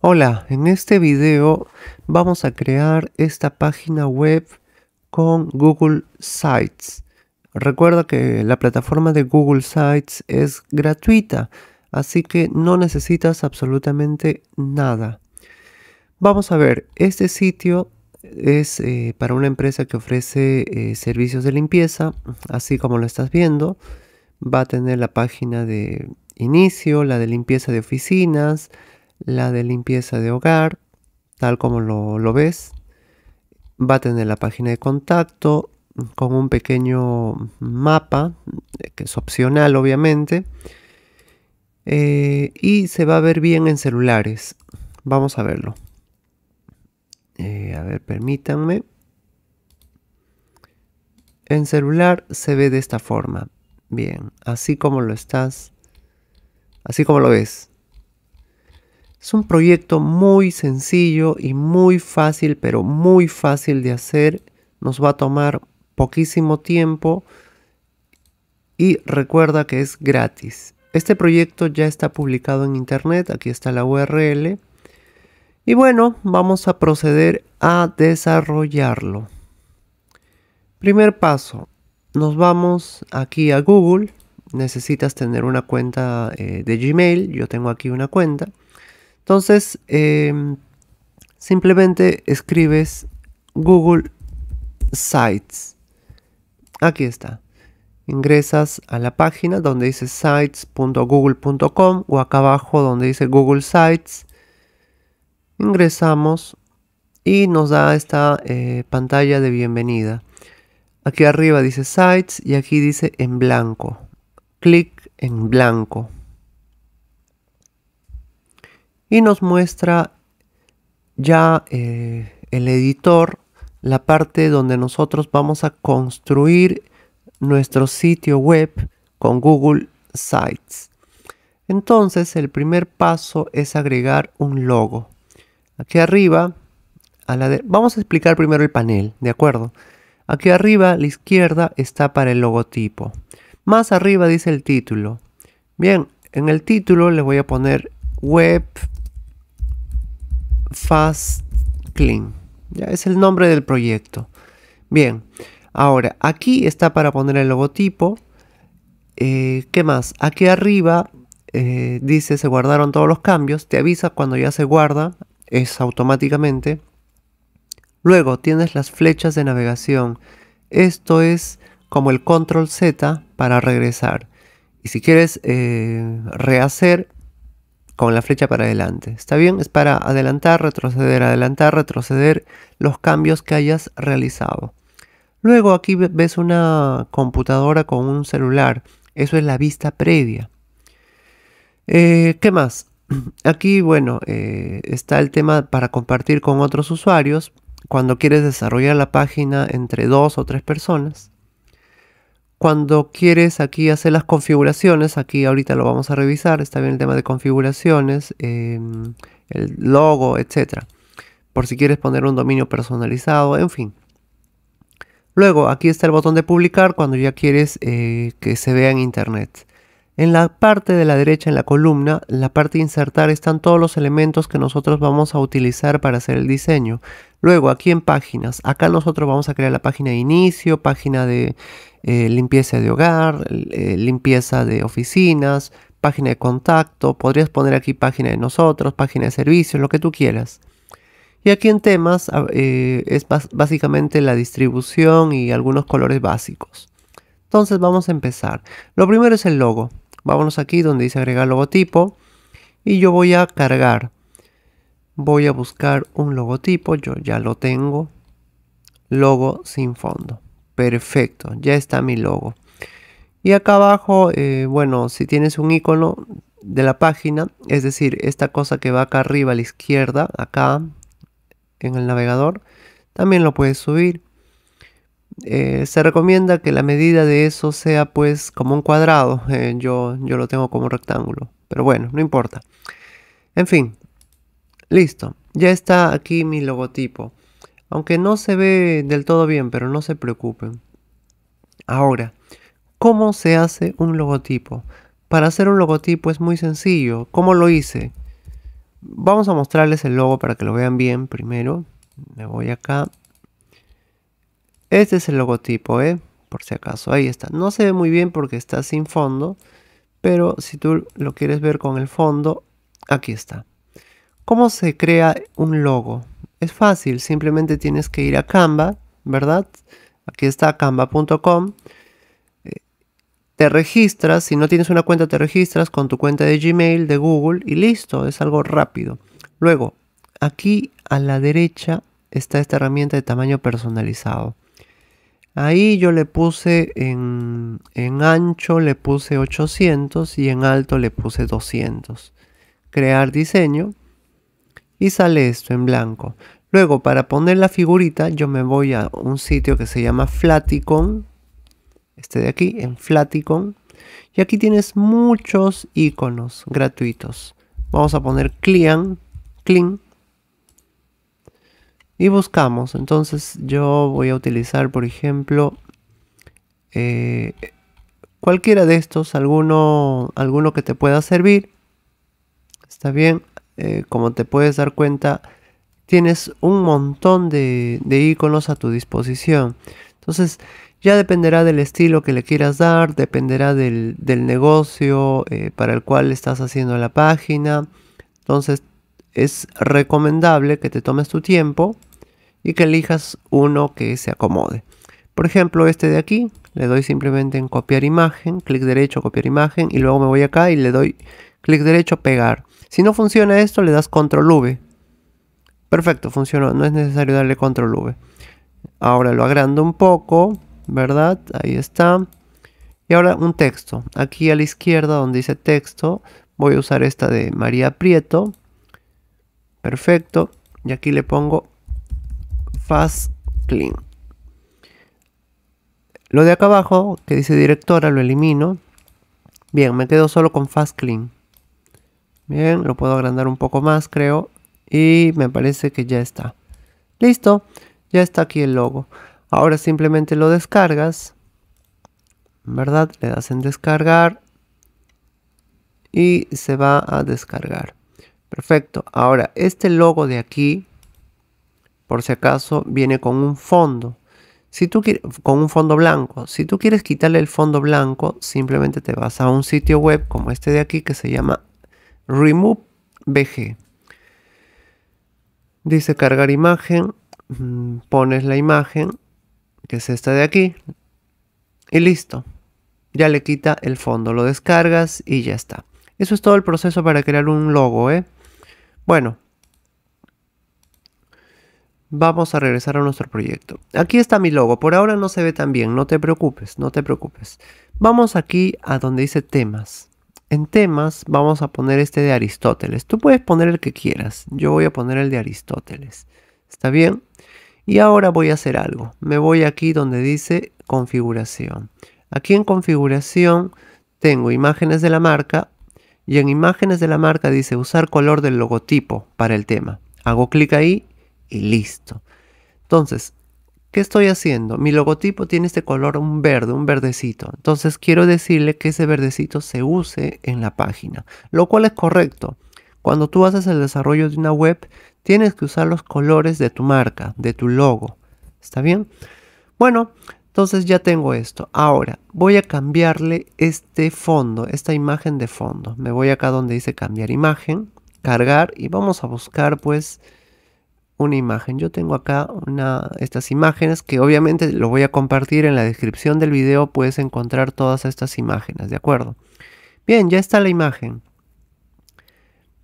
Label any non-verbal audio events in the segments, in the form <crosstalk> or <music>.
Hola, en este video vamos a crear esta página web con Google Sites. Recuerda que la plataforma de Google Sites es gratuita, así que no necesitas absolutamente nada. Vamos a ver, este sitio es eh, para una empresa que ofrece eh, servicios de limpieza, así como lo estás viendo. Va a tener la página de inicio, la de limpieza de oficinas, la de limpieza de hogar, tal como lo, ves. Va a tener la página de contacto con un pequeño mapa, eh, que es opcional obviamente. Eh, y se va a ver bien en celulares. Vamos a verlo. Eh, a ver, permítanme. En celular se ve de esta forma. Bien, así como lo estás, así como lo ves. Es un proyecto muy sencillo y muy fácil, pero muy fácil de hacer. Nos va a tomar poquísimo tiempo y recuerda que es gratis. Este proyecto ya está publicado en internet, aquí está la URL. Y bueno, vamos a proceder a desarrollarlo. Primer paso, nos vamos aquí a Google. Necesitas tener una cuenta eh, de Gmail, yo tengo aquí una cuenta. Entonces, eh, simplemente escribes Google Sites. Aquí está. Ingresas a la página donde dice sites.google.com o acá abajo donde dice Google Sites. Ingresamos y nos da esta eh, pantalla de bienvenida. Aquí arriba dice Sites y aquí dice en blanco. Clic en blanco y nos muestra ya eh, el editor la parte donde nosotros vamos a construir nuestro sitio web con Google Sites. Entonces el primer paso es agregar un logo. Aquí arriba, vamos a explicar primero el panel, ¿de acuerdo? Aquí arriba a la izquierda está para el logotipo. Más arriba dice el título. Bien, en el título le voy a poner web Fast Clean. Ya es el nombre del proyecto. Bien, ahora aquí está para poner el logotipo. Eh, ¿Qué más? Aquí arriba eh, dice se guardaron todos los cambios. Te avisa cuando ya se guarda. Es automáticamente. Luego tienes las flechas de navegación. Esto es como el control Z para regresar. Y si quieres eh, rehacer, con la flecha para adelante. ¿Está bien? Es para adelantar, retroceder, adelantar, retroceder los cambios que hayas realizado. Luego aquí ves una computadora con un celular. Eso es la vista previa. Eh, ¿Qué más? <clears throat> Aquí, bueno, eh, está el tema para compartir con otros usuarios cuando quieres desarrollar la página entre dos o tres personas cuando quieres aquí hacer las configuraciones, aquí ahorita lo vamos a revisar, está bien el tema de configuraciones, em, el logo, etc. Por si quieres poner un dominio personalizado, en fin. Luego aquí está el botón de publicar cuando ya quieres eh, que se vea en internet. En la parte de la derecha, en la columna, la parte de insertar están todos los elementos que nosotros vamos a utilizar para hacer el diseño. Luego, aquí en páginas, acá nosotros vamos a crear la página de inicio, página de eh, limpieza de hogar, eh, limpieza de oficinas, página de contacto, podrías poner aquí página de nosotros, página de servicios, lo que tú quieras. Y aquí en temas eh, es básicamente la distribución y algunos colores básicos. Entonces vamos a empezar. Lo primero es el logo. Vámonos aquí donde dice agregar logotipo y yo voy a cargar. Voy a buscar un logotipo, yo ya lo tengo. Logo sin fondo. Perfecto, ya está mi logo. Y acá abajo, eh, bueno, si tienes un icono de la página, es decir, esta cosa que va acá arriba a la izquierda, acá en el navegador, también lo puedes subir. Eh, se recomienda que la medida de eso sea pues como un cuadrado. <laughs> Eh, yo, yo lo tengo como rectángulo. Pero bueno, no importa. En fin. Listo. Ya está aquí mi logotipo. Aunque no se ve del todo bien, pero no se preocupen. Ahora, ¿cómo se hace un logotipo? Para hacer un logotipo es muy sencillo. ¿Cómo lo hice? Vamos a mostrarles el logo para que lo vean bien primero. Me voy acá. Este es el logotipo, ¿eh? Por si acaso, ahí está. No se ve muy bien porque está sin fondo, pero si tú lo quieres ver con el fondo, aquí está. ¿Cómo se crea un logo? Es fácil, simplemente tienes que ir a Canva, ¿verdad? Aquí está canva.com. Eh, te registras, si no tienes una cuenta, te registras con tu cuenta de Gmail, de Google y listo, es algo rápido. Luego, aquí a la derecha está esta herramienta de tamaño personalizado. Ahí yo le puse en, en, ancho le puse 800 y en alto le puse 200. Crear diseño y sale esto en blanco. Luego para poner la figurita yo me voy a un sitio que se llama Flaticon, este de aquí, en Flaticon. Y aquí tienes muchos iconos gratuitos. Vamos a poner Clean, Clean. Y buscamos. Entonces yo voy a utilizar, por ejemplo, eh, cualquiera de estos, alguno, alguno que te pueda servir. Está bien. Eh, como te puedes dar cuenta, tienes un montón de, iconos a tu disposición. Entonces, ya dependerá del estilo que le quieras dar, dependerá del, negocio eh, para el cual estás haciendo la página. Entonces es recomendable que te tomes tu tiempo y que elijas uno que se acomode. Por ejemplo, este de aquí, le doy simplemente en copiar imagen, clic derecho, copiar imagen y luego me voy acá y le doy clic derecho, pegar. Si no funciona esto, le das control V. Perfecto, funcionó. No es necesario darle control V. Ahora lo agrando un poco, ¿verdad? Ahí está. Y ahora un texto. Aquí a la izquierda donde dice texto, voy a usar esta de María Prieto. Perfecto. Y aquí le pongo Fast Clean. Lo de acá abajo, que dice directora, lo elimino. Bien, me quedo solo con Fast Clean. Bien, lo puedo agrandar un poco más, creo. Y me parece que ya está. Listo, ya está aquí el logo. Ahora simplemente lo descargas. ¿Verdad? Le das en descargar. Y se va a descargar. Perfecto. Ahora, este logo de aquí, por si acaso, viene con un fondo. Si tú con un fondo blanco. Si tú quieres quitarle el fondo blanco, simplemente te vas a un sitio web como este de aquí que se llama Remove BG. Dice cargar imagen. Mm, pones la imagen, que es esta de aquí. Y listo. Ya le quita el fondo. Lo descargas y ya está. Eso es todo el proceso para crear un logo. ¿eh? Bueno. Vamos a regresar a nuestro proyecto. Aquí está mi logo. Por ahora no se ve tan bien. No te preocupes, no te preocupes. Vamos aquí a donde dice temas. En temas vamos a poner este de Aristóteles. Tú puedes poner el que quieras. Yo voy a poner el de Aristóteles. ¿Está bien? Y ahora voy a hacer algo. Me voy aquí donde dice configuración. Aquí en configuración tengo imágenes de la marca y en imágenes de la marca dice usar color del logotipo para el tema. Hago clic ahí y listo. Entonces, ¿Qué estoy haciendo? Mi logotipo tiene este color, un verde, un verdecito. Entonces quiero decirle que ese verdecito se use en la página, lo cual es correcto. Cuando tú haces el desarrollo de una web, tienes que usar los colores de tu marca, de tu logo. ¿Está bien? Bueno, entonces ya tengo esto. Ahora voy a cambiarle este fondo, esta imagen de fondo. Me voy acá donde dice cambiar imagen, cargar y vamos a buscar pues una imagen. Yo tengo acá una, estas imágenes que obviamente lo voy a compartir en la descripción del video. Puedes encontrar todas estas imágenes, ¿de acuerdo? Bien, ya está la imagen.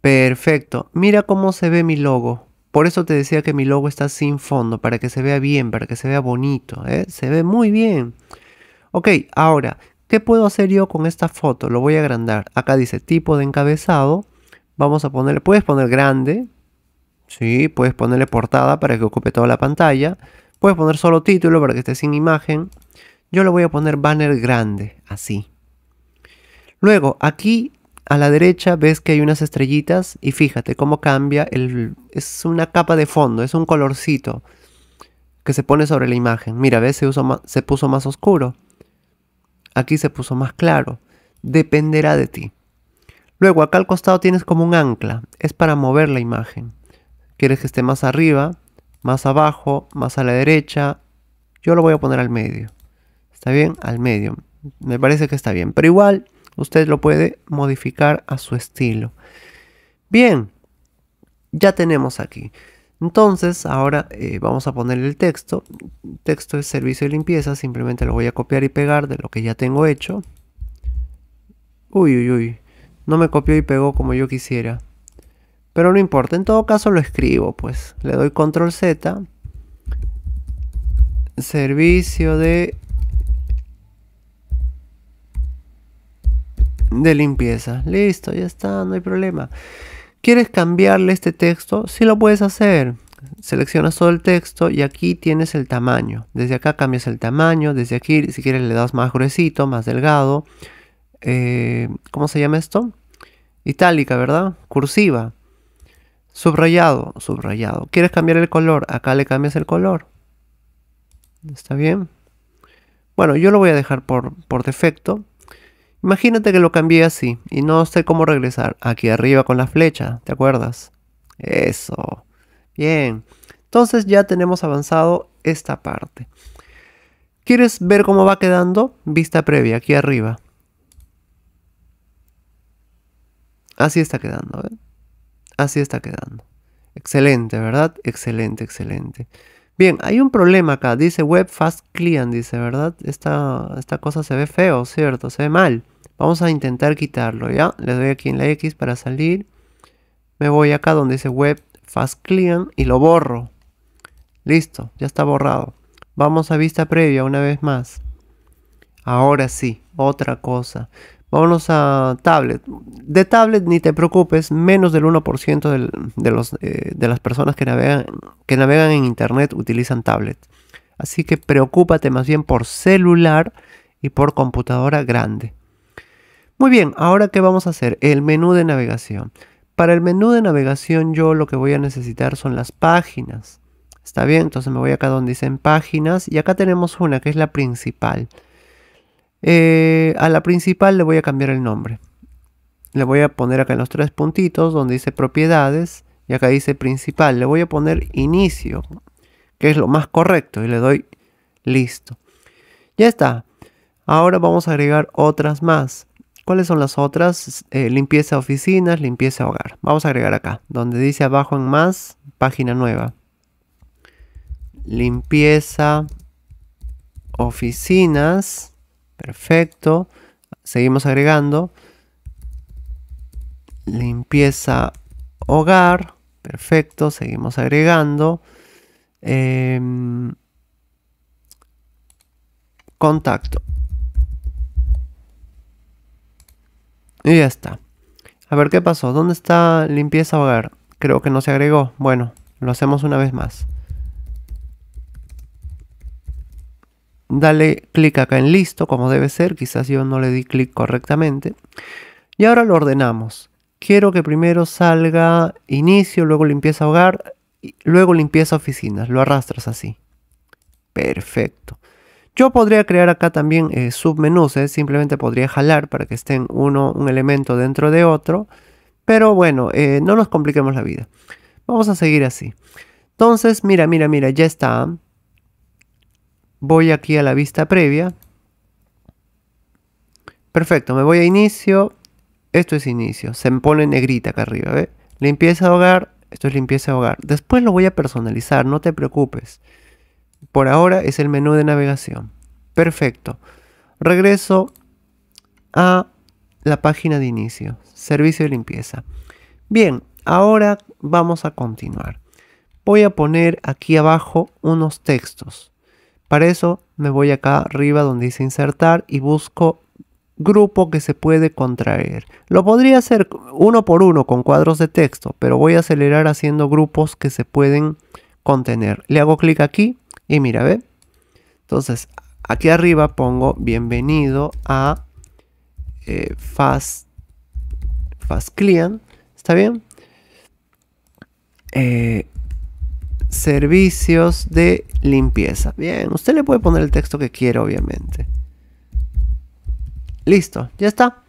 Perfecto. Mira cómo se ve mi logo. Por eso te decía que mi logo está sin fondo, para que se vea bien, para que se vea bonito. ¿eh? Se ve muy bien. Ok, ahora, ¿qué puedo hacer yo con esta foto? Lo voy a agrandar. Acá dice tipo de encabezado. Vamos a ponerle, puedes poner grande, Sí, puedes ponerle portada para que ocupe toda la pantalla. Puedes poner solo título para que esté sin imagen. Yo le voy a poner banner grande, así. Luego, aquí a la derecha ves que hay unas estrellitas y fíjate cómo cambia. El, es una capa de fondo, es un colorcito que se pone sobre la imagen. Mira, ves, se puso más oscuro. Aquí se puso más claro. Dependerá de ti. Luego acá al costado tienes como un ancla. Es para mover la imagen quieres que esté más arriba, más abajo, más a la derecha. Yo lo voy a poner al medio. ¿Está bien? Al medio. Me parece que está bien. Pero igual usted lo puede modificar a su estilo. Bien, ya tenemos aquí. Entonces, ahora eh, vamos a poner el texto. Texto es servicio de limpieza. Simplemente lo voy a copiar y pegar de lo que ya tengo hecho. Uy, uy, uy. No me copió y pegó como yo quisiera. Pero no importa, en todo caso lo escribo, pues. Le doy control Z. Servicio de... De limpieza. Listo, ya está, no hay problema. ¿Quieres cambiarle este texto? Sí lo puedes hacer. Seleccionas todo el texto y aquí tienes el tamaño. Desde acá cambias el tamaño. Desde aquí, si quieres, le das más gruesito, más delgado. Eh, ¿Cómo se llama esto? Itálica, ¿verdad? Cursiva. Subrayado, subrayado. ¿Quieres cambiar el color? Acá le cambias el color. ¿Está bien? Bueno, yo lo voy a dejar por, defecto. Imagínate que lo cambié así y no sé cómo regresar. Aquí arriba con la flecha, ¿te acuerdas? Eso. Bien. Entonces ya tenemos avanzado esta parte. ¿Quieres ver cómo va quedando? Vista previa, aquí arriba. Así está quedando, ¿eh? Así está quedando. Excelente, ¿verdad? Excelente, excelente. Bien, hay un problema acá. Dice web fast client, dice, ¿verdad? Esta, esta cosa se ve feo, ¿cierto? Se ve mal. Vamos a intentar quitarlo, ¿ya? Le doy aquí en la X para salir. Me voy acá donde dice web fast client y lo borro. Listo, ya está borrado. Vamos a vista previa una vez más. Ahora sí, otra cosa. Vámonos a tablet. De tablet ni te preocupes, menos del 1% eh, de, las personas que navegan, que navegan en Internet utilizan tablet. Así que preocúpate más bien por celular y por computadora grande. Muy bien, ahora qué vamos a hacer? El menú de navegación. Para el menú de navegación yo lo que voy a necesitar son las páginas. Está bien, entonces me voy acá donde dicen páginas y acá tenemos una que es la principal. Eh, a la principal le voy a cambiar el nombre. Le voy a poner acá en los tres puntitos donde dice propiedades y acá dice principal. Le voy a poner inicio, que es lo más correcto, y le doy listo. Ya está. Ahora vamos a agregar otras más. ¿Cuáles son las otras? Eh, limpieza oficinas, limpieza hogar. Vamos a agregar acá, donde dice abajo en más, página nueva. Limpieza oficinas Perfecto. Seguimos agregando. Limpieza hogar. Perfecto. Seguimos agregando. Em, contacto. Y ya está. A ver qué pasó. ¿Dónde está limpieza hogar? Creo que no se agregó. Bueno, lo hacemos una vez más. dale clic acá en listo, como debe ser, quizás yo no le di clic correctamente. Y ahora lo ordenamos. Quiero que primero salga inicio, luego limpieza hogar, luego limpieza oficinas. Lo arrastras así. Perfecto. Yo podría crear acá también eh, submenús, eh, simplemente podría jalar para que estén uno, un elemento dentro de otro. Pero bueno, eh, no nos compliquemos la vida. Vamos a seguir así. Entonces, mira, mira, mira, ya está voy aquí a la vista previa. Perfecto, me voy a inicio. Esto es inicio, se me pone negrita acá arriba, Limpieza de hogar, esto es limpieza de hogar. Después lo voy a personalizar, no te preocupes. Por ahora es el menú de navegación. Perfecto. Regreso a la página de inicio, servicio de limpieza. Bien, ahora vamos a continuar. Voy a poner aquí abajo unos textos. Para eso me voy acá arriba donde dice insertar y busco grupo que se puede contraer. Lo podría hacer uno por uno con cuadros de texto, pero voy a acelerar haciendo grupos que se pueden contener. Le hago clic aquí y mira, ¿ve? Entonces, aquí arriba pongo bienvenido a eh, Fast, fast Client. ¿Está bien? Eh, servicios de limpieza. Bien, usted le puede poner el texto que quiera, obviamente. Listo, ya está.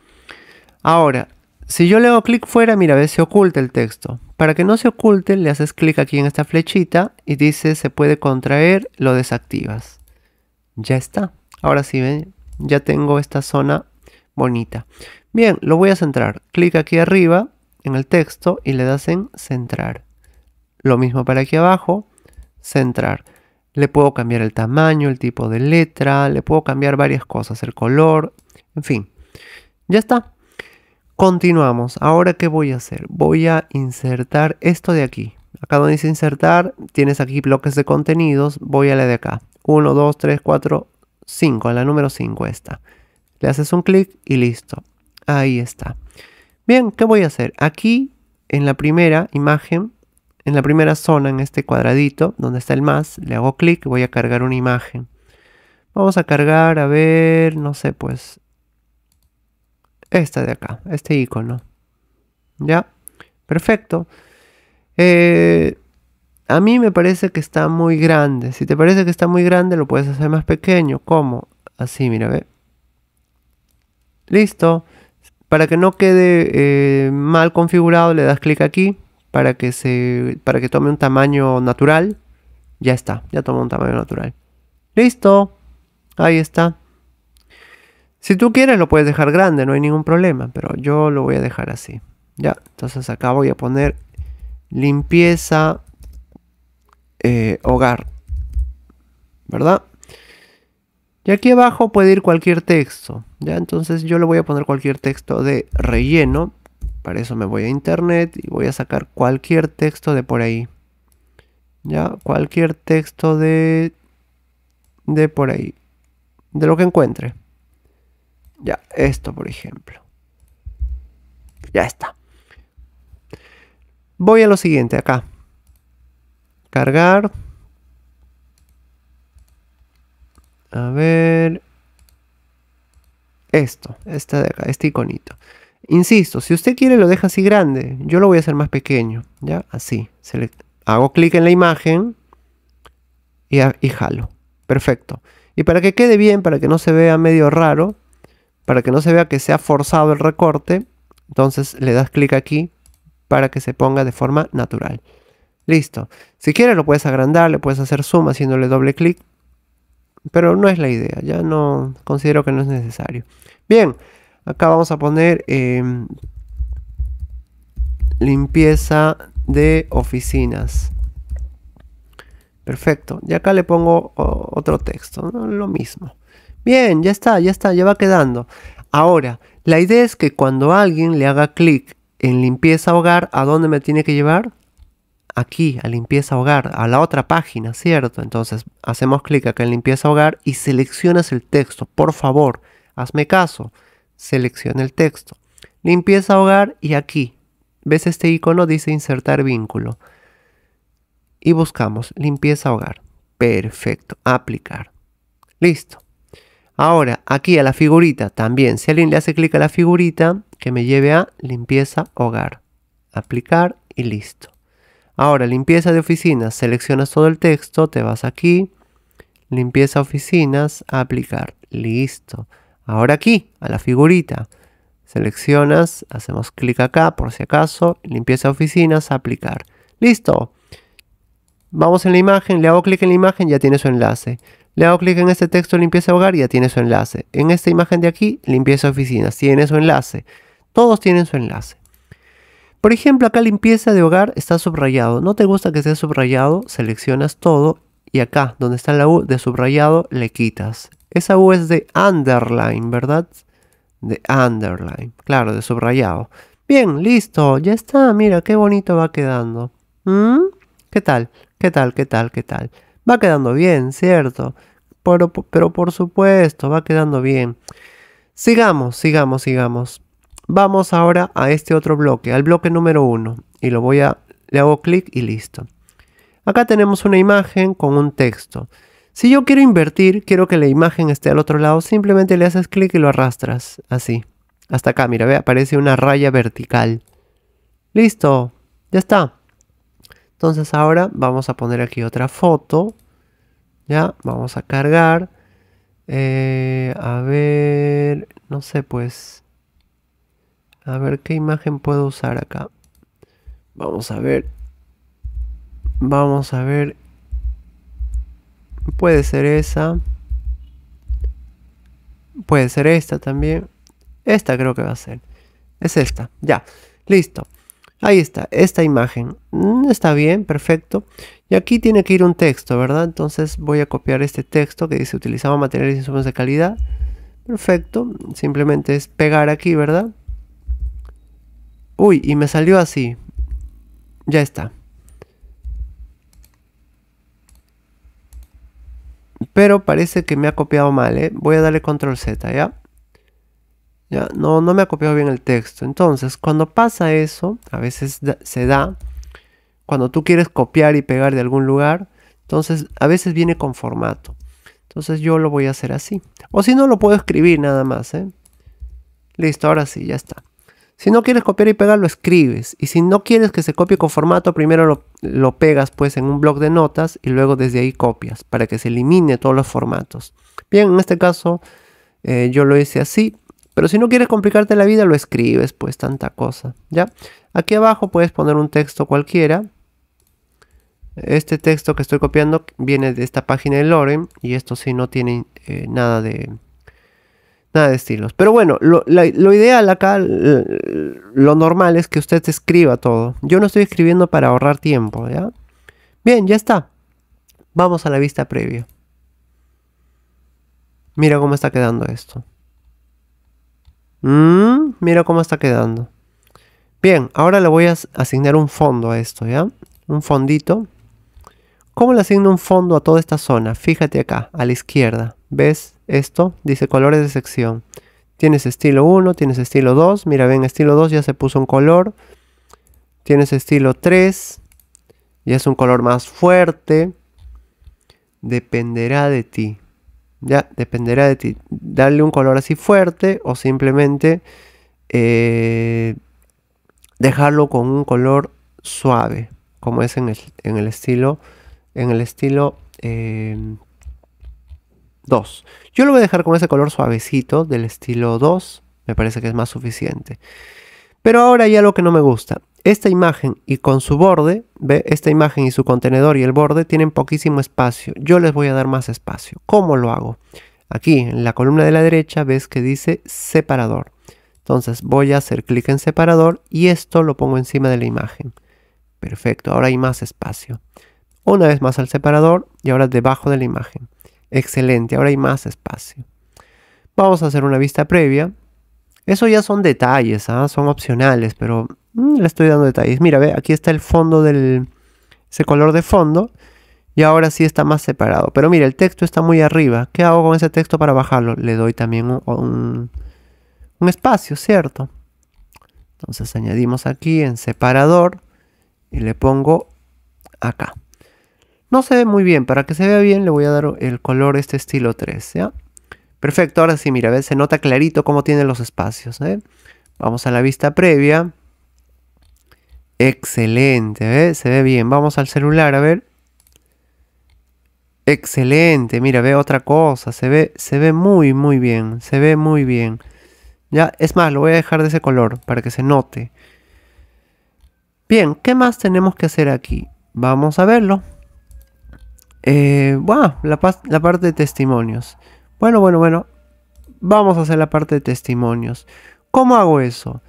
Ahora, si yo le hago clic fuera, mira, ver se oculta el texto. Para que no se oculte, le haces clic aquí en esta flechita y dice se puede contraer, lo desactivas. Ya está. Ahora sí, ven, ya tengo esta zona bonita. Bien, lo voy a centrar. Clic aquí arriba en el texto y le das en centrar. Lo mismo para aquí abajo, centrar. Le puedo cambiar el tamaño, el tipo de letra, le puedo cambiar varias cosas, el color, en fin. Ya está. Continuamos. Ahora, ¿qué voy a hacer? Voy a insertar esto de aquí. Acá donde dice insertar, tienes aquí bloques de contenidos. Voy a la de acá. 1, 2, 3, 4, 5. A la número 5 está Le haces un clic y listo. Ahí está. Bien, ¿qué voy a hacer? Aquí, en la primera imagen, en la primera zona, en este cuadradito, donde está el más, le hago clic, voy a cargar una imagen. Vamos a cargar, a ver, no sé, pues, esta de acá, este icono. ¿Ya? Perfecto. Eh, a mí me parece que está muy grande. Si te parece que está muy grande, lo puedes hacer más pequeño. ¿Cómo? Así, mira, ve. Listo. Para que no quede eh, mal configurado, le das clic aquí para que, se, para que tome un tamaño natural. Ya está, ya toma un tamaño natural. Listo, ahí está. Si tú quieres lo puedes dejar grande, no hay ningún problema, pero yo lo voy a dejar así. Ya, entonces acá voy a poner limpieza eh, hogar, ¿verdad? Y aquí abajo puede ir cualquier texto, ¿ya? Entonces yo le voy a poner cualquier texto de relleno para eso me voy a internet y voy a sacar cualquier texto de por ahí. Ya, cualquier texto de... De por ahí. De lo que encuentre. Ya, esto por ejemplo. Ya está. Voy a lo siguiente acá. Cargar. A ver. Esto, esta de acá, este iconito. Insisto, si usted quiere lo deja así grande, yo lo voy a hacer más pequeño, ¿ya? Así, hago clic en la imagen y, jalo. Perfecto. Y para que quede bien, para que no se vea medio raro, para que no se vea que se ha forzado el recorte, entonces le das clic aquí para que se ponga de forma natural. Listo. Si quieres lo puedes agrandar, le puedes hacer zoom haciéndole doble clic. Pero no es la idea, ya no considero que no es necesario. Bien, Acá vamos a poner em, limpieza de oficinas. Perfecto. Y acá le pongo otro texto, lo mismo. Bien, ya está, ya está, ya va quedando. Ahora, la idea es que cuando alguien le haga clic en limpieza hogar, ¿a dónde me tiene que llevar? Aquí, a limpieza hogar, a la otra página, ¿cierto? Entonces hacemos clic acá en limpieza hogar y seleccionas el texto. Por favor, hazme caso. Selecciona el texto. Limpieza hogar y aquí. ¿Ves este icono? Dice insertar vínculo. Y buscamos limpieza hogar. Perfecto. Aplicar. Listo. Ahora, aquí a la figurita también. Si alguien le hace clic a la figurita, que me lleve a limpieza hogar. Aplicar y listo. Ahora, limpieza de oficinas. Seleccionas todo el texto, te vas aquí. Limpieza oficinas, aplicar. Listo. Ahora aquí, a la figurita. Seleccionas, hacemos clic acá por si acaso, limpieza oficinas, aplicar. ¡Listo! Vamos en la imagen, le hago clic en la imagen, ya tiene su enlace. Le hago clic en este texto, limpieza hogar, ya tiene su enlace. En esta imagen de aquí, limpieza oficinas, tiene su enlace. Todos tienen su enlace. Por ejemplo, acá limpieza de hogar está subrayado. No te gusta que esté subrayado, seleccionas todo y acá, donde está la U de subrayado, le quitas. Esa U es de underline, ¿verdad? De underline, claro, de subrayado. Bien, listo, ya está, mira, qué bonito va quedando. ¿Mm? ¿Qué tal? ¿Qué tal? ¿Qué tal? ¿Qué tal? Va quedando bien, ¿cierto? Pero, pero por supuesto, va quedando bien. Sigamos, sigamos, sigamos. Vamos ahora a este otro bloque, al bloque número uno. Y lo voy a, le hago clic y listo. Acá tenemos una imagen con un texto. Si yo quiero invertir, quiero que la imagen esté al otro lado, simplemente le haces clic y lo arrastras, así. Hasta acá, mira, ve, aparece una raya vertical. Listo, ya está. Entonces ahora vamos a poner aquí otra foto. Ya, vamos a cargar. Eh, a ver, no sé pues. A ver qué imagen puedo usar acá. Vamos a ver. Vamos a ver Puede ser esa. Puede ser esta también. Esta creo que va a ser. Es esta. Ya. Listo. Ahí está. Esta imagen. Mm, está bien. Perfecto. Y aquí tiene que ir un texto, ¿verdad? Entonces voy a copiar este texto que dice utilizaba materiales y e insumos de calidad. Perfecto. Simplemente es pegar aquí, ¿verdad? Uy, y me salió así. Ya está. Pero parece que me ha copiado mal, ¿eh? Voy a darle control Z, ¿ya? ¿Ya? No, no me ha copiado bien el texto. Entonces, cuando pasa eso, a veces se da, cuando tú quieres copiar y pegar de algún lugar, entonces a veces viene con formato. Entonces yo lo voy a hacer así. O si no, lo puedo escribir nada más, ¿eh? Listo, ahora sí, ya está. Si no quieres copiar y pegar, lo escribes. Y si no quieres que se copie con formato, primero lo, pegas pues en un blog de notas y luego desde ahí copias para que se elimine todos los formatos. Bien, en este caso eh, yo lo hice así. Pero si no quieres complicarte la vida, lo escribes, pues tanta cosa. ¿ya? Aquí abajo puedes poner un texto cualquiera. Este texto que estoy copiando viene de esta página de Loren y esto sí no tiene eh, nada de, Nada de estilos. Pero bueno, lo, ideal acá, lo normal es que usted escriba todo. Yo no estoy escribiendo para ahorrar tiempo, ¿ya? Bien, ya está. Vamos a la vista previa. Mira cómo está quedando esto. Mm, mira cómo está quedando. Bien, ahora le voy a asignar un fondo a esto, ¿ya? Un fondito. ¿Cómo le asigno un fondo a toda esta zona? Fíjate acá, a la izquierda. ¿Ves? esto, dice colores de sección. Tienes estilo 1, tienes estilo 2, mira, ven, estilo 2 ya se puso un color. Tienes estilo 3, ya es un color más fuerte. Dependerá de ti. Ya, dependerá de ti. Darle un color así fuerte o simplemente eh, dejarlo con un color suave, como es en el, en el estilo, en el estilo eh, 2. Yo lo voy a dejar con ese color suavecito del estilo 2. Me parece que es más suficiente. Pero ahora ya lo que no me gusta. Esta imagen y con su borde, ¿ve? esta imagen y su contenedor y el borde tienen poquísimo espacio. Yo les voy a dar más espacio. ¿Cómo lo hago? Aquí en la columna de la derecha ves que dice separador. Entonces voy a hacer clic en separador y esto lo pongo encima de la imagen. Perfecto, ahora hay más espacio. Una vez más al separador y ahora debajo de la imagen. Excelente, ahora hay más espacio. Vamos a hacer una vista previa. Eso ya son detalles, ¿ah? son opcionales, pero mm, le estoy dando detalles. Mira, ve, aquí está el fondo del... ese color de fondo. Y ahora sí está más separado. Pero mira, el texto está muy arriba. ¿Qué hago con ese texto para bajarlo? Le doy también un espacio, ¿cierto? Entonces añadimos aquí en separador y le pongo acá. No se ve muy bien, para que se vea bien le voy a dar el color este estilo 3, ¿ya? Perfecto, ahora sí, mira, ver, se nota clarito cómo tiene los espacios, ¿eh? Vamos a la vista previa. Excelente, se ve bien. Vamos al celular, a ver. Excelente, mira, ve otra cosa, se ve, se ve muy, muy bien, se ve muy bien. Ya, es más, lo voy a dejar de ese color para que se note. Bien, ¿qué más tenemos que hacer aquí? Vamos a verlo. Eh, la, la parte de testimonios. Bueno, bueno, bueno. Vamos a hacer la parte de testimonios. ¿Cómo hago eso?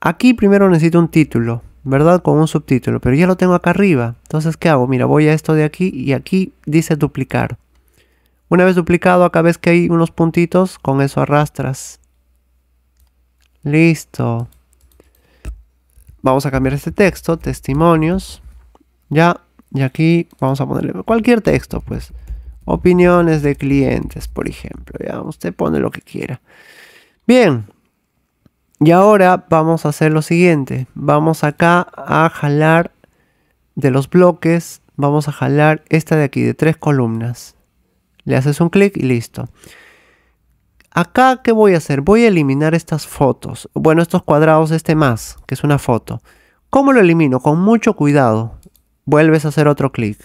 Aquí primero necesito un título, ¿verdad? Con un subtítulo, pero ya lo tengo acá arriba. Entonces, ¿qué hago? Mira, voy a esto de aquí y aquí dice duplicar. Una vez duplicado, acá ves que hay unos puntitos, con eso arrastras. Listo. Vamos a cambiar este texto, testimonios. Ya, y aquí vamos a ponerle cualquier texto, pues. Opiniones de clientes, por ejemplo. Ya, usted pone lo que quiera. Bien. Y ahora vamos a hacer lo siguiente. Vamos acá a jalar de los bloques. Vamos a jalar esta de aquí, de tres columnas. Le haces un clic y listo. Acá, ¿qué voy a hacer? Voy a eliminar estas fotos. Bueno, estos cuadrados, este más, que es una foto. ¿Cómo lo elimino? Con mucho cuidado vuelves a hacer otro clic.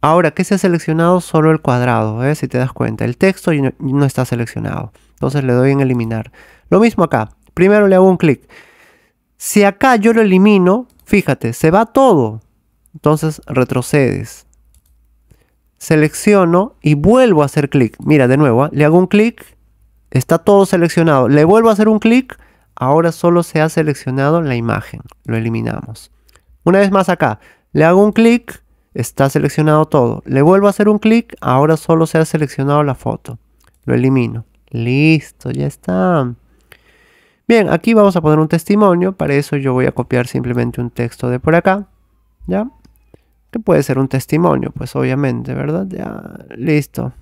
Ahora que se ha seleccionado solo el cuadrado, ¿eh? si te das cuenta, el texto no, está seleccionado. Entonces le doy en eliminar. Lo mismo acá, primero le hago un clic. Si acá yo lo elimino, fíjate, se va todo. Entonces retrocedes. Selecciono y vuelvo a hacer clic. Mira, de nuevo, ¿eh? le hago un clic, está todo seleccionado. Le vuelvo a hacer un clic, ahora solo se ha seleccionado la imagen. Lo eliminamos. Una vez más acá, le hago un clic, está seleccionado todo. Le vuelvo a hacer un clic, ahora solo se ha seleccionado la foto. Lo elimino. Listo, ya está. Bien, aquí vamos a poner un testimonio. Para eso yo voy a copiar simplemente un texto de por acá. ¿Ya? Que puede ser un testimonio, pues obviamente, ¿verdad? Ya, listo.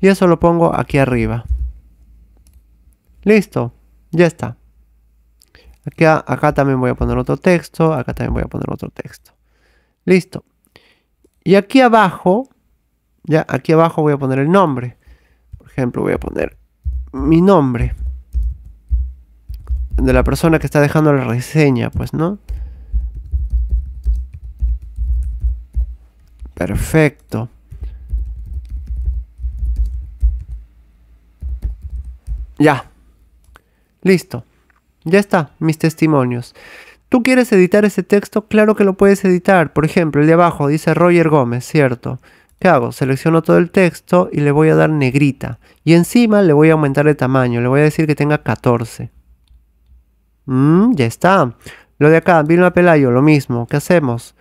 Y eso lo pongo aquí arriba. Listo, ya está. Acá, también voy a poner otro texto, acá también voy a poner otro texto. Listo. Y aquí abajo, ya aquí abajo voy a poner el nombre. Por ejemplo, voy a poner mi nombre de la persona que está dejando la reseña, pues, ¿no? Perfecto. Ya. Listo. Ya está, mis testimonios. ¿Tú quieres editar ese texto? Claro que lo puedes editar. Por ejemplo, el de abajo dice Roger Gómez, ¿cierto? ¿Qué hago? Selecciono todo el texto y le voy a dar negrita. Y encima le voy a aumentar de tamaño. Le voy a decir que tenga 14. Mm, ya está. Lo de acá, Vilma Pelayo, lo mismo. ¿Qué hacemos?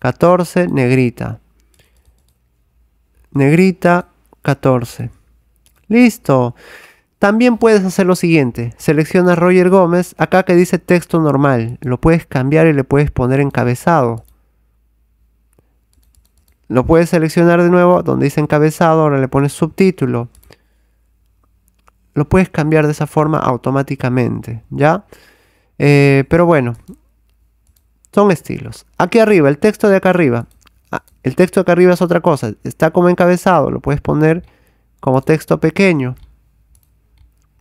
14, negrita. Negrita, 14. Listo. También puedes hacer lo siguiente, Selecciona Roger Gómez, acá que dice texto normal, lo puedes cambiar y le puedes poner encabezado. Lo puedes seleccionar de nuevo donde dice encabezado, ahora le pones subtítulo. Lo puedes cambiar de esa forma automáticamente, ¿ya? Eh, pero bueno, son estilos. Aquí arriba, el texto de acá arriba. Ah, el texto de acá arriba es otra cosa. Está como encabezado, lo puedes poner como texto pequeño.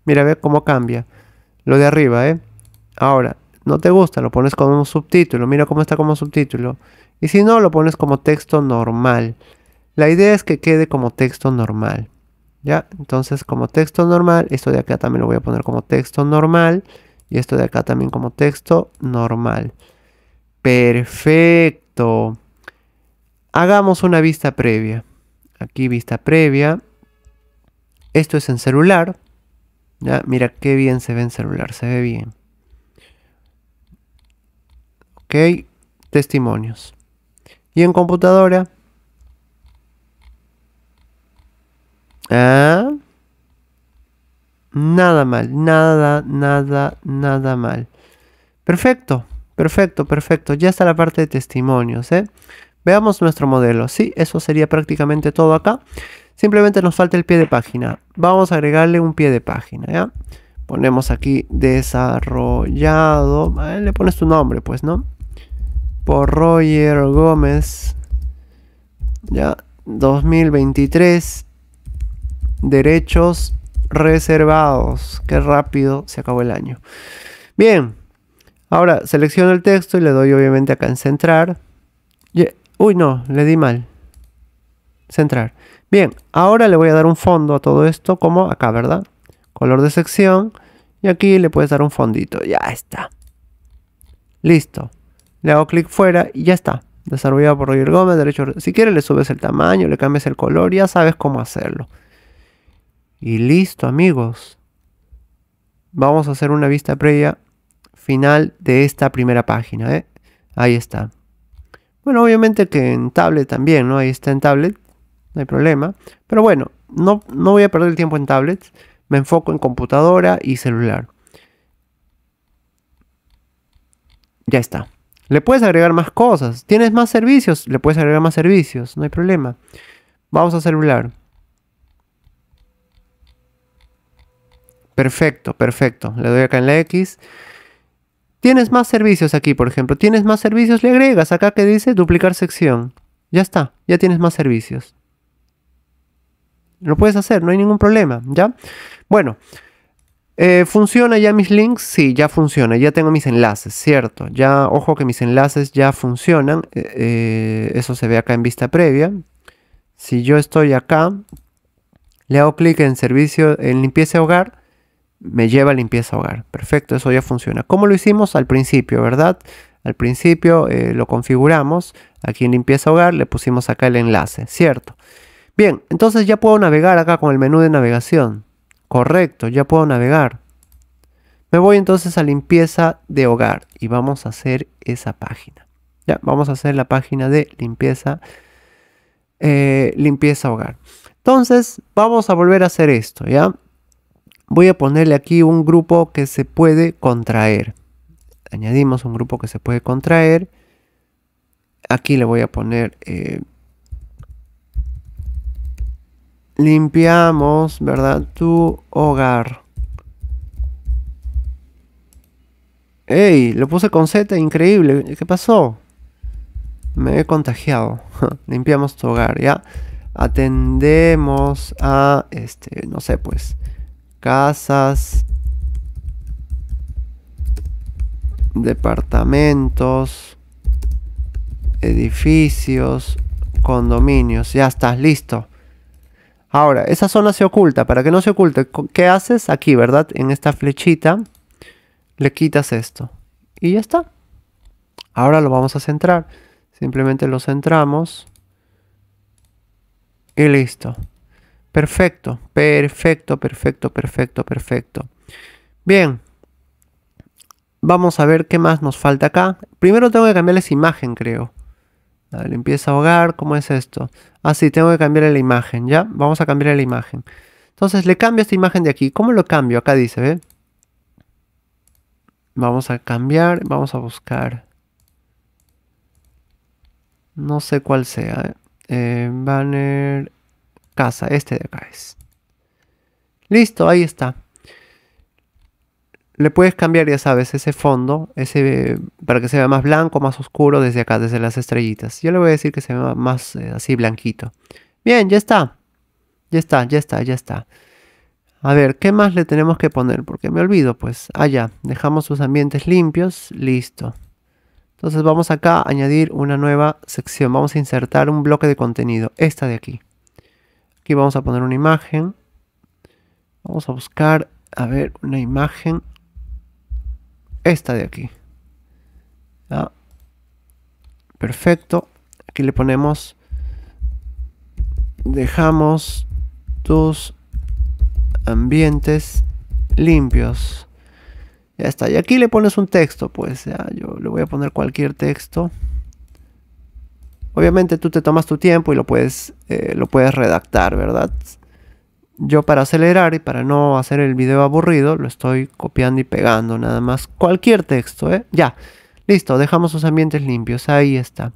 Mira, ve cómo cambia. Lo de arriba, ¿eh? Ahora, no te gusta, lo pones como un subtítulo. Mira cómo está como subtítulo. Y si no, lo pones como texto normal. La idea es que quede como texto normal. ¿Ya? Entonces, como texto normal, esto de acá también lo voy a poner como texto normal. Y esto de acá también como texto normal. Perfecto. Hagamos una vista previa. Aquí vista previa. Esto es en celular. Ya, mira qué bien se ve en celular, se ve bien. Ok, testimonios. Y en computadora. Ah. nada mal, nada, nada, nada mal. Perfecto, perfecto, perfecto. Ya está la parte de testimonios, ¿eh? Veamos nuestro modelo. Sí, eso sería prácticamente todo acá. Simplemente nos falta el pie de página. Vamos a agregarle un pie de página, ¿ya? Ponemos aquí desarrollado. Ah, le pones tu nombre, pues, ¿no? Por Roger Gómez. Ya, 2023. Derechos reservados. Qué rápido se acabó el año. Bien. Ahora selecciono el texto y le doy obviamente acá en centrar. Uy, no, le di mal. Centrar. Bien, ahora le voy a dar un fondo a todo esto, como acá, ¿verdad? Color de sección. Y aquí le puedes dar un fondito. Ya está. Listo. Le hago clic fuera y ya está. Desarrollado por Roger Gómez, derecho. Si quieres le subes el tamaño, le cambias el color, ya sabes cómo hacerlo. Y listo, amigos. Vamos a hacer una vista previa final de esta primera página. ¿eh? Ahí está. Bueno, obviamente que en tablet también, ¿no? Ahí está en tablet no hay problema. Pero bueno, no, no voy a perder el tiempo en tablets, me enfoco en computadora y celular. Ya está. Le puedes agregar más cosas. ¿Tienes más servicios? Le puedes agregar más servicios, no hay problema. Vamos a celular. Perfecto, perfecto. Le doy acá en la X. Tienes más servicios aquí, por ejemplo. Tienes más servicios, le agregas acá que dice duplicar sección. Ya está, ya tienes más servicios. Lo puedes hacer, no hay ningún problema, ¿ya? Bueno, eh, ¿funciona ya mis links? Sí, ya funciona, ya tengo mis enlaces, ¿cierto? Ya, ojo que mis enlaces ya funcionan, eh, eh, eso se ve acá en vista previa. Si yo estoy acá, le hago clic en servicio, en limpieza hogar, me lleva a limpieza hogar. Perfecto, eso ya funciona. ¿Cómo lo hicimos? Al principio, ¿verdad? Al principio lo configuramos, aquí en limpieza hogar le pusimos acá el enlace, ¿cierto? Bien, entonces ya puedo navegar acá con el menú de navegación. Correcto, ya puedo navegar. Me voy entonces a limpieza de hogar y vamos a hacer esa página. Ya, vamos a hacer la página de limpieza, eh, limpieza hogar. Entonces, vamos a volver a hacer esto, ¿ya? Voy a ponerle aquí un grupo que se puede contraer. Añadimos un grupo que se puede contraer. Aquí le voy a poner... Eh, limpiamos, ¿verdad? Tu hogar. ¡Ey! Lo puse con Z, increíble. ¿Qué pasó? Me he contagiado. <laughs> limpiamos tu hogar, ¿ya? Atendemos a, este, no sé, pues, casas, departamentos, edificios, condominios. Ya estás listo. Ahora, esa zona se oculta. Para que no se oculte, ¿qué haces aquí, verdad? En esta flechita, le quitas esto. Y ya está. Ahora lo vamos a centrar. Simplemente lo centramos. Y listo. Perfecto, perfecto, perfecto, perfecto, perfecto. Bien. Vamos a ver qué más nos falta acá. Primero tengo que cambiarles imagen, creo. A empieza a ahogar. ¿cómo es esto? Ah, sí, tengo que cambiar la imagen, ¿ya? Vamos a cambiar la imagen. Entonces le cambio esta imagen de aquí. ¿Cómo lo cambio? Acá dice, ¿ve? Vamos a cambiar, vamos a buscar. No sé cuál sea. ¿eh? Eh, banner casa, este de acá es. Listo, ahí está le puedes cambiar, ya sabes, ese fondo, ese para que se vea más blanco, más oscuro desde acá, desde las estrellitas. Yo le voy a decir que se vea más eh, así blanquito. Bien, ya está. Ya está, ya está, ya está. A ver, ¿qué más le tenemos que poner? Porque me olvido, pues. allá ah, Dejamos sus ambientes limpios. Listo. Entonces vamos acá a añadir una nueva sección. Vamos a insertar un bloque de contenido. Esta de aquí. Aquí vamos a poner una imagen. Vamos a buscar, a ver, una imagen esta de aquí. Perfecto. Aquí le ponemos, dejamos tus ambientes limpios. Ya está. Y aquí le pones un texto, pues. ¿ya? Yo le voy a poner cualquier texto. Obviamente tú te tomas tu tiempo y lo puedes, eh, lo puedes redactar, ¿verdad? yo para acelerar y para no hacer el video aburrido, lo estoy copiando y pegando nada más. Cualquier texto, ¿eh? Ya, listo, dejamos los ambientes limpios, ahí está.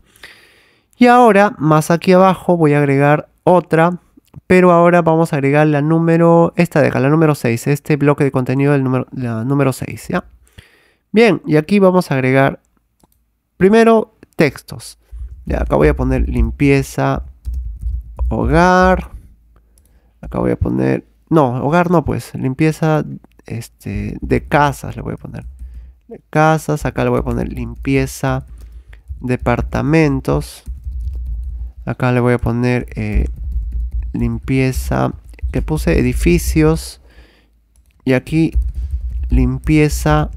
Y ahora, más aquí abajo, voy a agregar otra, pero ahora vamos a agregar la número, esta de la número 6, este bloque de contenido del número, la número 6, ¿ya? Bien, y aquí vamos a agregar primero textos. Ya, acá voy a poner limpieza, hogar, Acá voy a poner. No, hogar no, pues. Limpieza este, de casas le voy a poner. casas. Acá le voy a poner limpieza. Departamentos. Acá le voy a poner eh, limpieza. Que puse edificios. Y aquí limpieza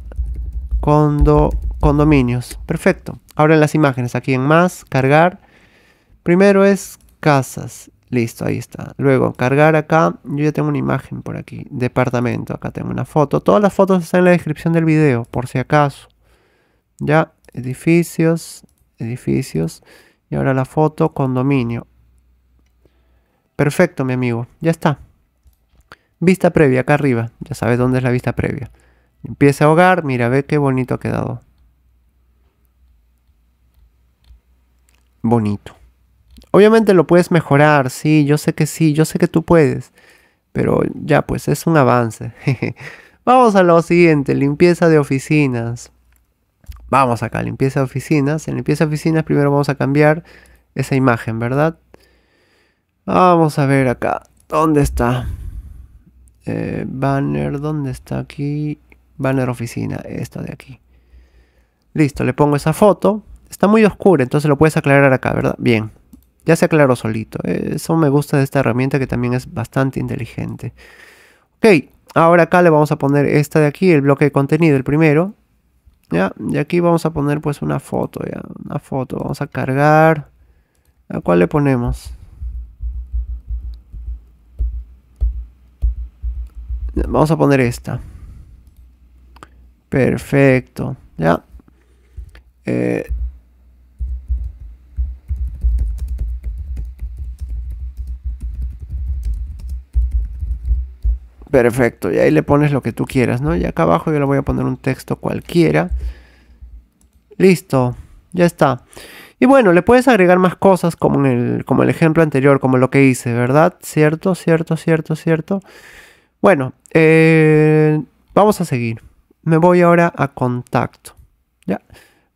condo, condominios. Perfecto. Ahora en las imágenes. Aquí en más. Cargar. Primero es casas. Listo, ahí está. Luego, cargar acá. Yo ya tengo una imagen por aquí. Departamento, acá tengo una foto. Todas las fotos están en la descripción del video, por si acaso. Ya, edificios, edificios. Y ahora la foto, condominio. Perfecto, mi amigo. Ya está. Vista previa, acá arriba. Ya sabes dónde es la vista previa. Empieza a ahogar. Mira, ve qué bonito ha quedado. Bonito. Obviamente lo puedes mejorar, sí, yo sé que sí, yo sé que tú puedes, pero ya pues es un avance. <laughs> Vamos a lo siguiente, limpieza de oficinas. Vamos acá, limpieza de oficinas. En limpieza de oficinas primero vamos a cambiar esa imagen, ¿verdad? Vamos a ver acá, ¿dónde está? Eh, banner, ¿dónde está aquí? Banner oficina, esta de aquí. Listo, le pongo esa foto. Está muy oscura, entonces lo puedes aclarar acá, ¿verdad? Bien, ya se aclaró solito. Eso me gusta de esta herramienta que también es bastante inteligente. Ok, ahora acá le vamos a poner esta de aquí, el bloque de contenido, el primero. Ya, y aquí vamos a poner pues una foto, ya, una foto. Vamos a cargar. ¿A cuál le ponemos? Vamos a poner esta. Perfecto, ya. Eh, Perfecto, y ahí le pones lo que tú quieras, ¿no? Y acá abajo yo le voy a poner un texto cualquiera. Listo, ya está. Y bueno, le puedes agregar más cosas como el, como el ejemplo anterior, como lo que hice, ¿verdad? ¿Cierto, cierto, cierto, cierto? Bueno, eh, vamos a seguir. Me voy ahora a contacto. ¿Ya?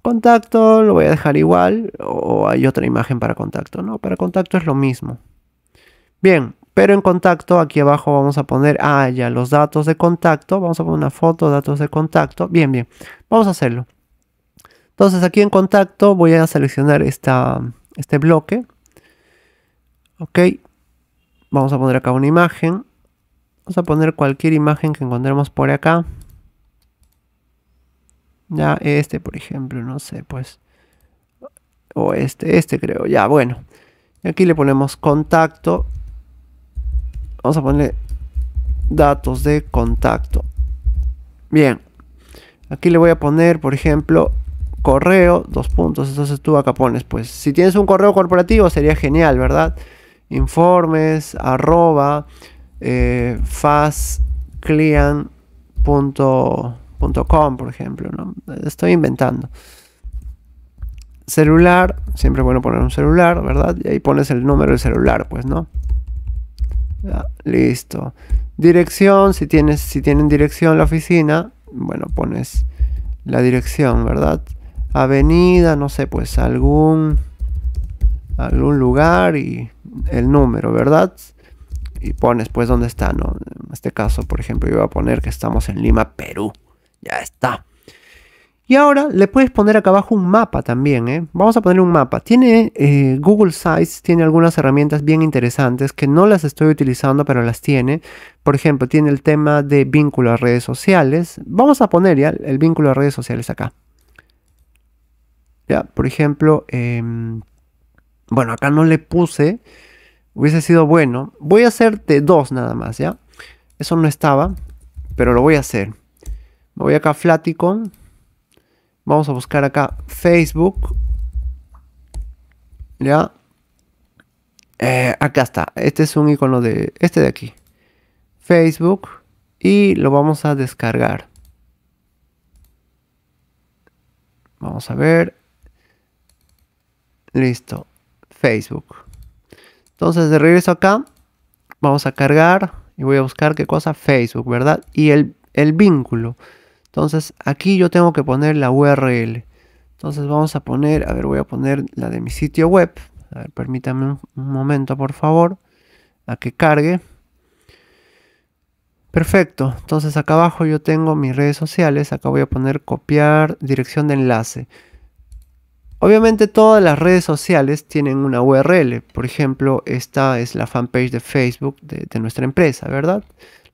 Contacto lo voy a dejar igual o hay otra imagen para contacto, ¿no? Para contacto es lo mismo. Bien, pero en contacto, aquí abajo vamos a poner, ah, ya, los datos de contacto. Vamos a poner una foto, datos de contacto. Bien, bien. Vamos a hacerlo. Entonces aquí en contacto voy a seleccionar este bloque. Ok. Vamos a poner acá una imagen. Vamos a poner cualquier imagen que encontremos por acá. Ya, este por ejemplo, no sé, pues. O este, este creo, ya, bueno. aquí le ponemos contacto Vamos a poner datos de contacto. Bien. Aquí le voy a poner, por ejemplo, correo, dos puntos. Entonces tú acá pones, pues, si tienes un correo corporativo sería genial, ¿verdad? Informes, arroba, eh, por ejemplo, ¿no? Estoy inventando. Celular, siempre bueno poner un celular, ¿verdad? Y ahí pones el número del celular, pues, ¿no? Listo. Dirección, si, tienes, si tienen dirección la oficina, bueno, pones la dirección, ¿verdad? Avenida, no sé, pues algún, algún lugar y el número, ¿verdad? Y pones pues dónde está, ¿no? En este caso, por ejemplo, yo voy a poner que estamos en Lima, Perú. Ya está. Y ahora le puedes poner acá abajo un mapa también. ¿eh? Vamos a poner un mapa. Tiene eh, Google Sites, tiene algunas herramientas bien interesantes que no las estoy utilizando, pero las tiene. Por ejemplo, tiene el tema de vínculo a redes sociales. Vamos a poner ya el vínculo a redes sociales acá. Ya, por ejemplo, em, bueno, acá no le puse. Hubiese sido bueno. Voy a hacerte dos nada más, ¿ya? Eso no estaba, pero lo voy a hacer. Me voy acá a Flaticon Vamos a buscar acá Facebook. ¿Ya? Eh, acá está. Este es un icono de... Este de aquí. Facebook. Y lo vamos a descargar. Vamos a ver. Listo. Facebook. Entonces de regreso acá. Vamos a cargar. Y voy a buscar qué cosa. Facebook, ¿verdad? Y el, el vínculo. Entonces aquí yo tengo que poner la URL. Entonces vamos a poner, a ver, voy a poner la de mi sitio web. A ver, permítame un, momento, por favor, a que cargue. Perfecto, entonces acá abajo yo tengo mis redes sociales, acá voy a poner copiar dirección de enlace. Obviamente todas las redes sociales tienen una URL, por ejemplo esta es la fanpage de Facebook de nuestra empresa, ¿verdad?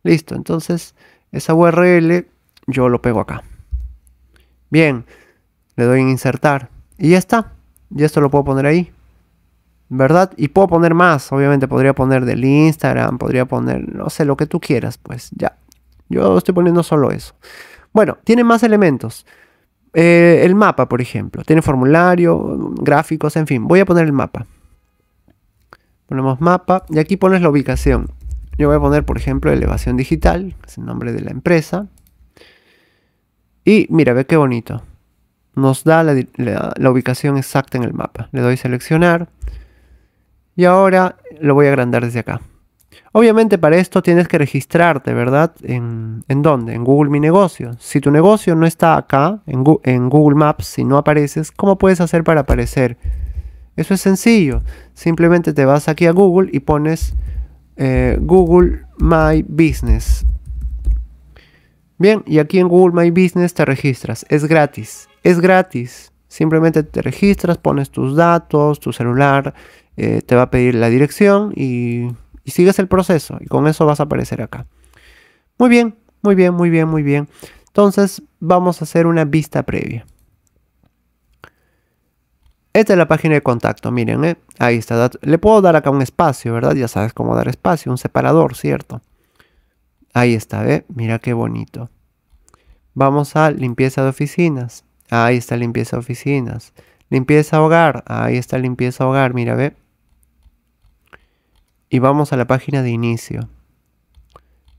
Listo, entonces esa URL yo lo pego acá. Bien, le doy en insertar y ya está. Y esto lo puedo poner ahí. ¿Verdad? Y puedo poner más, obviamente podría poner del Instagram, podría poner, no sé, lo que tú quieras, pues ya. Yo estoy poniendo solo eso. Bueno, tiene más elementos. Eh, el mapa, por ejemplo. Tiene formulario, gráficos, en fin. Voy a poner el mapa. Ponemos mapa y aquí pones la ubicación. Yo voy a poner, por ejemplo, elevación digital, es el nombre de la empresa. Y mira, ve qué bonito. Nos da la, ubicación exacta en el mapa. Le doy seleccionar. Y ahora lo voy a agrandar desde acá. Obviamente para esto tienes que registrarte, ¿verdad? ¿En, en dónde? En Google Mi Negocio. Si tu negocio no está acá, en, Google Maps, si no apareces, ¿cómo puedes hacer para aparecer? Eso es sencillo. Simplemente te vas aquí a Google y pones eh, Google My Business. Bien, y aquí en Google My Business te registras. Es gratis. Es gratis. Simplemente te registras, pones tus datos, tu celular, eh, te va a pedir la dirección y, sigues el proceso. Y con eso vas a aparecer acá. Muy bien, muy bien, muy bien, muy bien. Entonces vamos a hacer una vista previa. Esta es la página de contacto, miren, eh. ahí está. Le puedo dar acá un espacio, ¿verdad? Ya sabes cómo dar espacio, un separador, ¿cierto? Ahí está, ve, mira qué bonito. Vamos a limpieza de oficinas. Ahí está limpieza de oficinas. Limpieza hogar. Ahí está limpieza hogar, mira, ve. Y vamos a la página de inicio.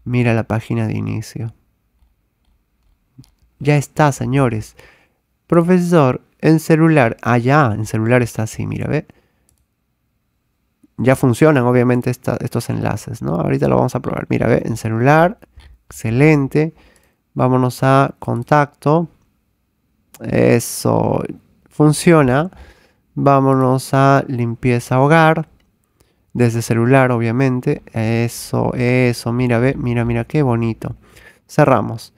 Mira la página de inicio. Ya está, señores. Profesor, en celular. Allá, ah, en celular está así, mira, ve ya funcionan obviamente estos enlaces, ¿no? Ahorita lo vamos a probar. Mira, ve, en celular, excelente. Vámonos a contacto. Eso funciona. Vámonos a limpieza hogar. Desde celular, obviamente. Eso, eso. Mira, ve, mira, mira, qué bonito. Cerramos.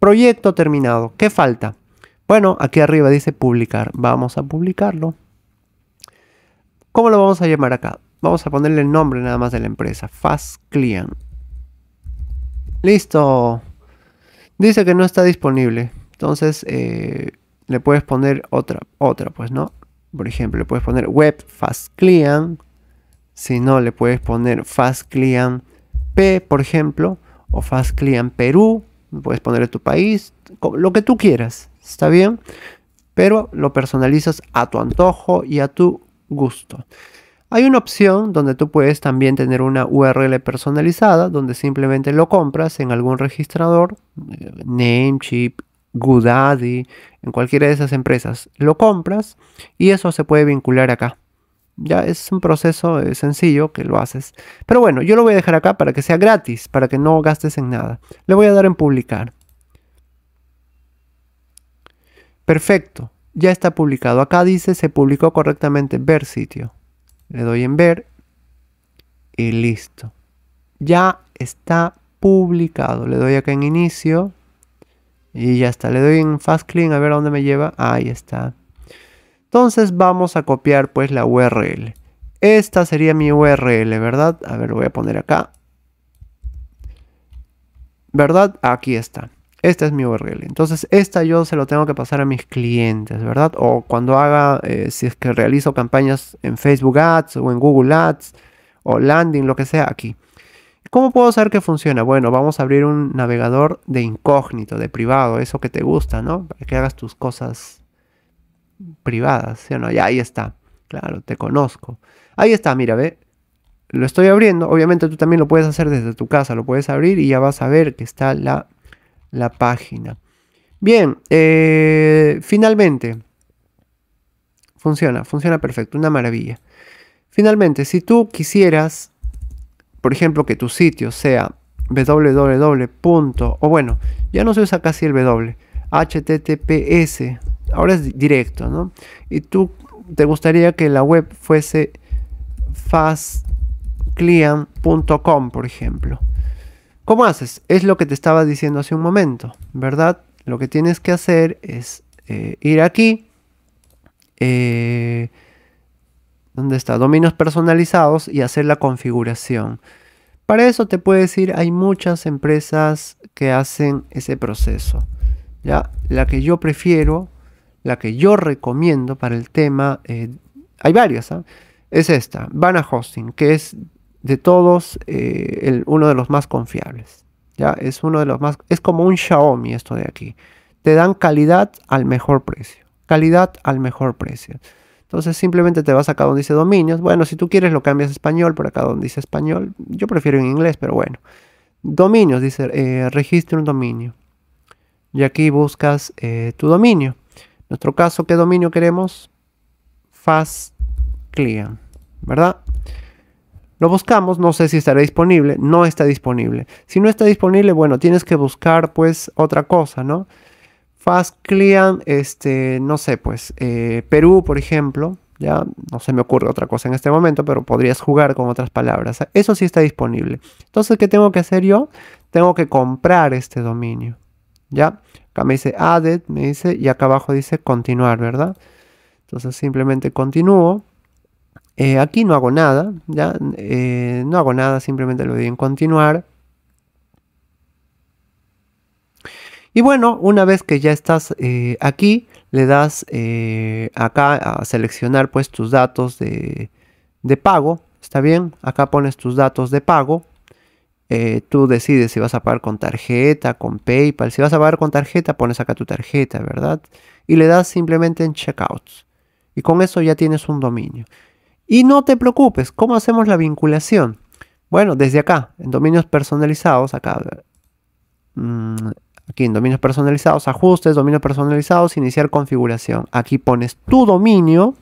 Proyecto terminado. ¿Qué falta? Bueno, aquí arriba dice publicar. Vamos a publicarlo. ¿Cómo lo vamos a llamar acá? Vamos a ponerle el nombre nada más de la empresa. Fast Client. Listo. Dice que no está disponible. Entonces eh, le puedes poner otra, otra, pues, ¿no? Por ejemplo, le puedes poner Web Fast Client. Si no, le puedes poner Fast Client P, por ejemplo. O Fast Client Perú. Puedes ponerle tu país. Lo que tú quieras. ¿Está bien? Pero lo personalizas a tu antojo y a tu gusto. Hay una opción donde tú puedes también tener una URL personalizada, donde simplemente lo compras en algún registrador, eh, Namecheap, Goodaddy, en cualquiera de esas empresas. Lo compras y eso se puede vincular acá. Ya es un proceso eh, sencillo que lo haces. Pero bueno, yo lo voy a dejar acá para que sea gratis, para que no gastes en nada. Le voy a dar en publicar. Perfecto, ya está publicado. Acá dice se publicó correctamente ver sitio le doy en ver y listo. Ya está publicado. Le doy acá en inicio y ya está. Le doy en fast clean a ver a dónde me lleva. Ahí está. Entonces vamos a copiar pues la URL. Esta sería mi URL, ¿verdad? A ver, lo voy a poner acá. ¿Verdad? Aquí está. Esta es mi URL. Entonces, esta yo se lo tengo que pasar a mis clientes, ¿verdad? O cuando haga, eh, si es que realizo campañas en Facebook Ads o en Google Ads o landing, lo que sea, aquí. ¿Cómo puedo saber que funciona? Bueno, vamos a abrir un navegador de incógnito, de privado, eso que te gusta, ¿no? Para que hagas tus cosas privadas, ¿sí o no? Ya ahí está. Claro, te conozco. Ahí está, mira, ve. Lo estoy abriendo. Obviamente tú también lo puedes hacer desde tu casa. Lo puedes abrir y ya vas a ver que está la la página. Bien, eh, finalmente, funciona, funciona perfecto, una maravilla. Finalmente, si tú quisieras, por ejemplo, que tu sitio sea www. o bueno, ya no se usa casi el w, https, ahora es directo, ¿no? Y tú te gustaría que la web fuese Fastclient.com por ejemplo. ¿Cómo haces? Es lo que te estaba diciendo hace un momento, ¿verdad? Lo que tienes que hacer es eh, ir aquí. Eh, donde está? Dominios personalizados y hacer la configuración. Para eso te puedes decir, hay muchas empresas que hacen ese proceso. ¿ya? La que yo prefiero, la que yo recomiendo para el tema, eh, hay varias, ¿ah? es esta, Vana Hosting, que es de todos, eh, el, uno de los más confiables. Ya es uno de los más, es como un Xiaomi esto de aquí. Te dan calidad al mejor precio. Calidad al mejor precio. Entonces simplemente te vas acá donde dice dominios. Bueno, si tú quieres lo cambias a español, por acá donde dice español. Yo prefiero en inglés, pero bueno. Dominios, dice, eh, registra un dominio. Y aquí buscas eh, tu dominio. En nuestro caso, ¿qué dominio queremos? Fast Client, ¿verdad? Lo buscamos, no sé si estará disponible, no está disponible. Si no está disponible, bueno, tienes que buscar pues otra cosa, ¿no? Fast client, este, no sé, pues eh, Perú, por ejemplo, ya no se me ocurre otra cosa en este momento, pero podrías jugar con otras palabras. Eso sí está disponible. Entonces, ¿qué tengo que hacer yo? Tengo que comprar este dominio, ¿ya? Acá me dice added, me dice, y acá abajo dice continuar, ¿verdad? Entonces simplemente continúo eh, aquí no hago nada, ¿ya? Eh, no hago nada, simplemente le doy en continuar. Y bueno, una vez que ya estás eh, aquí, le das acá a seleccionar pues tus datos de, pago, ¿está bien? Acá pones tus datos de pago. tú decides si vas a pagar con tarjeta, con PayPal. Si vas a pagar con tarjeta, pones acá tu tarjeta, ¿verdad? Y le das simplemente en Checkouts Y con eso ya tienes un dominio. Y no te preocupes, ¿cómo hacemos la vinculación? Bueno, desde acá, en dominios personalizados, acá, mm, aquí en dominios personalizados, ajustes, dominios personalizados, iniciar configuración. Aquí pones tu dominio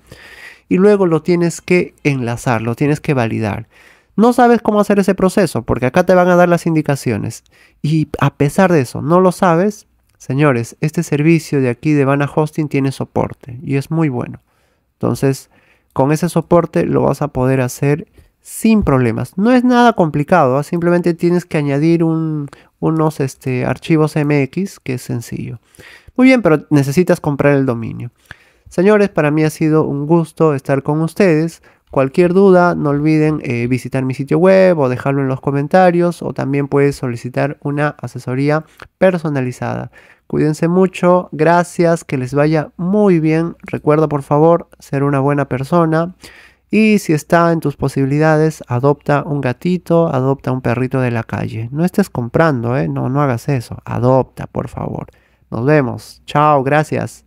y luego lo tienes que enlazar, lo tienes que validar. No sabes cómo hacer ese proceso porque acá te van a dar las indicaciones. Y a pesar de eso, no lo sabes, señores, este servicio de aquí de Vana Hosting tiene soporte y es muy bueno. Entonces, con ese soporte lo vas a poder hacer sin problemas. No es nada complicado, ¿ah? simplemente tienes que añadir unos este, archivos MX, que es sencillo. Muy bien, pero necesitas comprar el dominio. Señores, para mí ha sido un gusto estar con ustedes. Cualquier duda, no olviden eh, visitar mi sitio web o dejarlo en los comentarios o también puedes solicitar una asesoría personalizada. Cuídense mucho, gracias, que les vaya muy bien. Recuerda por favor ser una buena persona. Y si está en tus posibilidades, adopta un gatito, adopta un perrito de la calle. No estés comprando, ¿eh? No, no hagas eso. Adopta, por favor. Nos vemos. Chao, gracias.